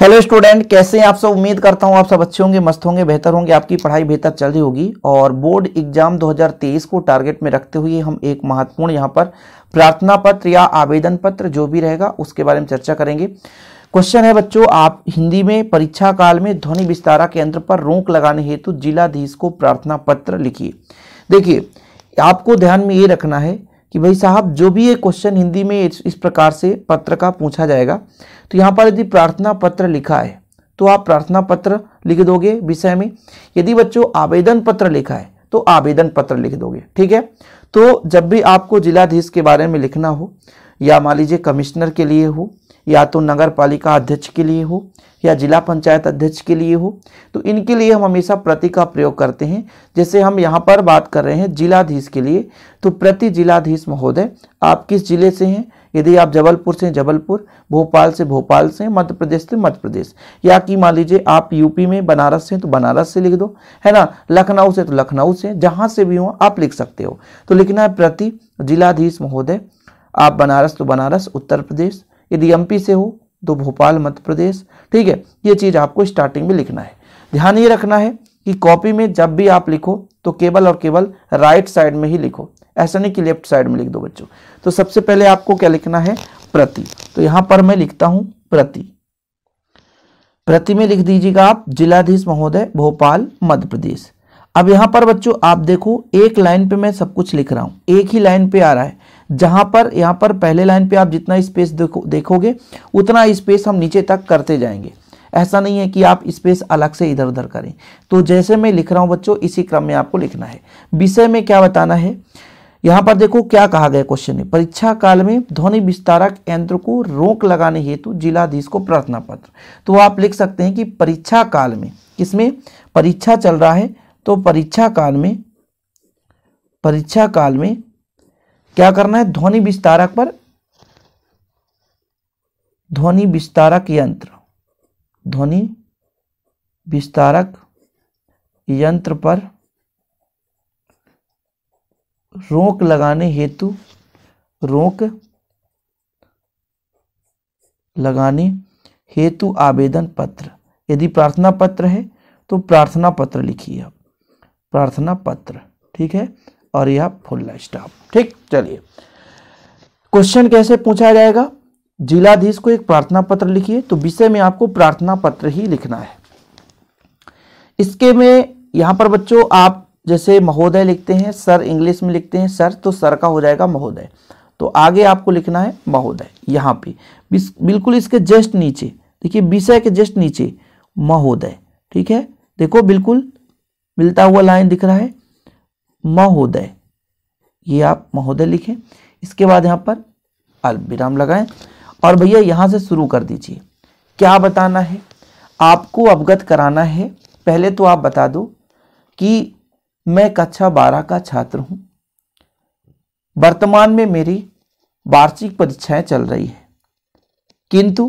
hello student कैसे हैं आप सब उम्मीद करता हूं आप सब अच्छे होंगे मस्त होंगे बेहतर होंगे आपकी पढ़ाई बेहतर चल रही होगी और बोर्ड एग्जाम 2023 को टारगेट में रखते हुए हम एक महत्वपूर्ण यहां पर प्रार्थना पत्र या आवेदन पत्र जो भी रहेगा उसके बारे में चर्चा करेंगे क्वेश्चन है बच्चों आप हिंदी में परीक्षा काल में ध्वनि विस्तारा केंद्र पर रोक लगाने हेतु जिलाधीश को प्रार्थना पत्र लिखिए देखिए आपको ध्यान में ये रखना है कि भाई साहब जो भी ये क्वेश्चन हिंदी में इस, प्रकार से पत्र का पूछा जाएगा तो यहाँ पर यदि प्रार्थना पत्र लिखा है तो आप प्रार्थना पत्र लिख दोगे विषय में यदि बच्चों आवेदन पत्र लिखा है तो आवेदन पत्र लिख दोगे ठीक है तो जब भी आपको जिलाधीश के बारे में लिखना हो या मान लीजिए कमिश्नर के लिए हो या तो नगर पालिका अध्यक्ष के लिए हो या जिला पंचायत अध्यक्ष के लिए हो तो इनके लिए हम हमेशा प्रति का प्रयोग करते हैं जैसे हम यहाँ पर बात कर रहे हैं जिलाधीश के लिए तो प्रति जिलाधीश महोदय आप किस जिले से हैं यदि आप जबलपुर से जबलपुर भोपाल से भोपाल से मध्य प्रदेश से मध्य प्रदेश या कि मान लीजिए आप यूपी में बनारस से तो बनारस से लिख दो है ना लखनऊ से तो लखनऊ से जहाँ से भी हो आप लिख सकते हो तो लिखना है प्रति जिलाधीश महोदय आप बनारस तो बनारस उत्तर प्रदेश यदि एम से हो तो भोपाल मध्य प्रदेश ठीक है ये चीज़ आपको स्टार्टिंग में लिखना है ध्यान ये रखना है कि कॉपी में जब भी आप लिखो तो केवल और केवल राइट साइड में ही लिखो ऐसा नहीं कि लेफ्ट साइड में लिख दो बच्चों तो सबसे पहले आपको क्या लिखना है प्रति तो यहां पर मैं लिखता हूं प्रति प्रति में लिख दीजिएगा आप जिलाधीश महोदय भोपाल मध्य प्रदेश अब यहां पर बच्चों आप देखो एक लाइन पे मैं सब कुछ लिख रहा हूं एक ही लाइन पे आ रहा है जहां पर यहां पर पहले लाइन पे आप जितना स्पेस देखो देखोगे उतना स्पेस हम नीचे तक करते जाएंगे ऐसा नहीं है कि आप स्पेस अलग से इधर उधर करें तो जैसे मैं लिख रहा हूं बच्चों इसी क्रम में आपको लिखना है विषय में क्या बताना है यहाँ पर देखो क्या कहा गया क्वेश्चन में परीक्षा काल में ध्वनि विस्तारक यंत्र को रोक लगाने हेतु जिलाधीश को प्रार्थना पत्र तो आप लिख सकते हैं कि परीक्षा काल में किसमें परीक्षा चल रहा है तो परीक्षा काल में परीक्षा काल में क्या करना है ध्वनि विस्तारक पर ध्वनि विस्तारक यंत्र ध्वनि विस्तारक यंत्र पर रोक लगाने हेतु रोक लगाने हेतु आवेदन पत्र यदि प्रार्थना पत्र है तो प्रार्थना पत्र लिखिए आप प्रार्थना पत्र ठीक है और यह फुल स्टाफ ठीक चलिए क्वेश्चन कैसे पूछा जाएगा जिलाधीश को एक प्रार्थना पत्र लिखिए तो विषय में आपको प्रार्थना पत्र ही लिखना है इसके में यहां पर बच्चों आप जैसे महोदय लिखते हैं सर इंग्लिश में लिखते हैं सर तो सर का हो जाएगा महोदय तो आगे आपको लिखना है महोदय यहाँ पे बिल्कुल इसके जस्ट नीचे देखिए विषय के जस्ट नीचे महोदय ठीक है देखो बिल्कुल मिलता हुआ लाइन दिख रहा है महोदय ये आप महोदय लिखें इसके बाद यहाँ पर अल्प विराम लगाएं और भैया यहाँ से शुरू कर दीजिए क्या बताना है आपको अवगत कराना है पहले तो आप बता दो कि मैं कक्षा बारह का छात्र हूँ वर्तमान में मेरी वार्षिक परीक्षाएं चल रही है किंतु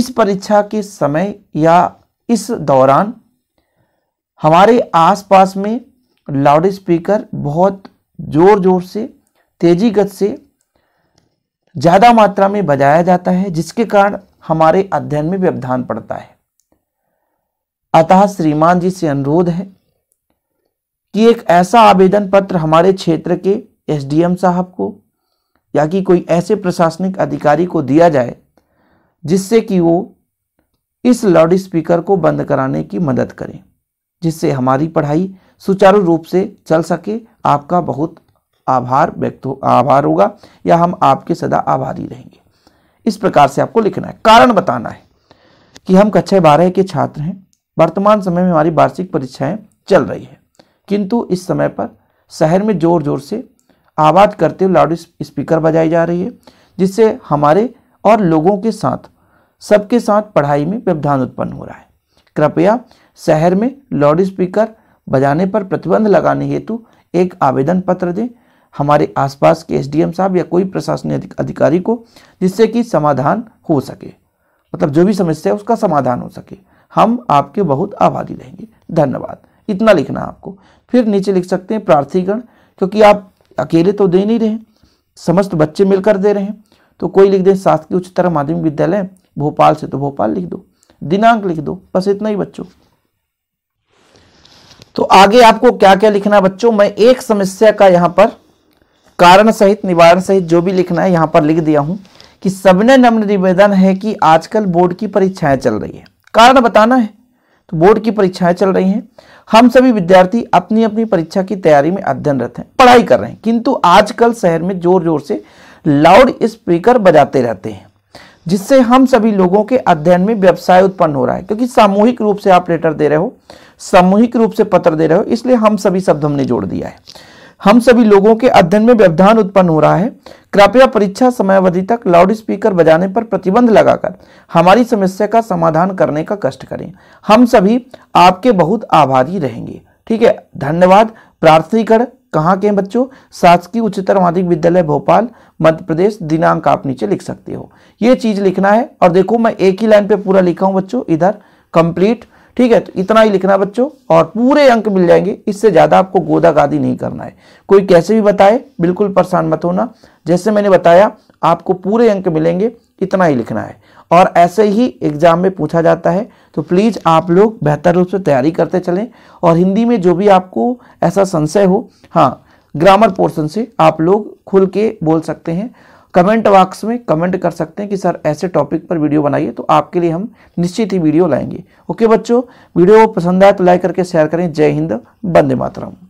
इस परीक्षा के समय या इस दौरान हमारे आसपास में लाउड स्पीकर बहुत ज़ोर ज़ोर से तेजी गत से ज़्यादा मात्रा में बजाया जाता है जिसके कारण हमारे अध्ययन में व्यवधान पड़ता है अतः श्रीमान जी से अनुरोध है कि एक ऐसा आवेदन पत्र हमारे क्षेत्र के एसडीएम साहब को या कि कोई ऐसे प्रशासनिक अधिकारी को दिया जाए जिससे कि वो इस लाउड स्पीकर को बंद कराने की मदद करें जिससे हमारी पढ़ाई सुचारू रूप से चल सके आपका बहुत आभार व्यक्त हो आभार होगा या हम आपके सदा आभारी रहेंगे इस प्रकार से आपको लिखना है कारण बताना है कि हम कक्षा बारह के छात्र हैं वर्तमान समय में हमारी वार्षिक परीक्षाएं चल रही है किंतु इस समय पर शहर में जोर जोर से आवाज़ करते हुए लाउड स्पीकर बजाई जा रही है जिससे हमारे और लोगों के साथ सबके साथ पढ़ाई में व्यवधान उत्पन्न हो रहा है कृपया शहर में लाउड स्पीकर बजाने पर प्रतिबंध लगाने हेतु एक आवेदन पत्र दें हमारे आसपास के एसडीएम साहब या कोई प्रशासनिक अधिकारी को जिससे कि समाधान हो सके मतलब जो भी समस्या है उसका समाधान हो सके हम आपके बहुत आभारी रहेंगे धन्यवाद इतना लिखना आपको फिर नीचे लिख सकते हैं प्रार्थीगण क्योंकि आप अकेले तो दे नहीं रहे समस्त बच्चे मिलकर दे रहे हैं तो कोई लिख दे शासकीय उच्चतर माध्यमिक विद्यालय भोपाल से तो भोपाल लिख दो दिनांक लिख दो बस इतना ही बच्चों तो आगे आपको क्या क्या लिखना है बच्चों मैं एक समस्या का यहाँ पर कारण सहित निवारण सहित जो भी लिखना है यहाँ पर लिख दिया हूं कि सबने नम्न निवेदन है कि आजकल बोर्ड की परीक्षाएं चल रही है कारण बताना है तो बोर्ड की परीक्षाएं चल रही हैं हम सभी विद्यार्थी अपनी अपनी परीक्षा की तैयारी में अध्ययनरत हैं पढ़ाई कर रहे हैं किंतु आजकल शहर में जोर जोर से लाउड स्पीकर बजाते रहते हैं जिससे हम सभी लोगों के अध्ययन में व्यवसाय उत्पन्न हो रहा है क्योंकि सामूहिक रूप से आप लेटर दे रहे हो सामूहिक रूप से पत्र दे रहे हो इसलिए हम सभी शब्द हमने जोड़ दिया है हम सभी लोगों के अध्ययन में व्यवधान उत्पन्न हो रहा है कृपया परीक्षा समयावधि तक लाउड स्पीकर बजाने पर प्रतिबंध लगाकर हमारी समस्या का समाधान करने का कष्ट करें हम सभी आपके बहुत आभारी रहेंगे ठीक है धन्यवाद प्रार्थनीकरण कहाँ के बच्चों शासकीय उच्चतर माध्यमिक विद्यालय भोपाल मध्य प्रदेश दिनांक आप नीचे लिख सकते हो ये चीज लिखना है और देखो मैं एक ही लाइन पे पूरा लिखा हूँ बच्चों इधर कंप्लीट ठीक है तो इतना ही लिखना बच्चों और पूरे अंक मिल जाएंगे इससे ज़्यादा आपको गोदा गादी नहीं करना है कोई कैसे भी बताए बिल्कुल परेशान मत होना जैसे मैंने बताया आपको पूरे अंक मिलेंगे इतना ही लिखना है और ऐसे ही एग्ज़ाम में पूछा जाता है तो प्लीज़ आप लोग बेहतर रूप से तैयारी करते चलें और हिंदी में जो भी आपको ऐसा संशय हो हाँ ग्रामर पोर्शन से आप लोग खुल के बोल सकते हैं कमेंट बॉक्स में कमेंट कर सकते हैं कि सर ऐसे टॉपिक पर वीडियो बनाइए तो आपके लिए हम निश्चित ही वीडियो लाएंगे ओके बच्चों वीडियो पसंद आए तो लाइक करके शेयर करें जय हिंद बंदे मातरम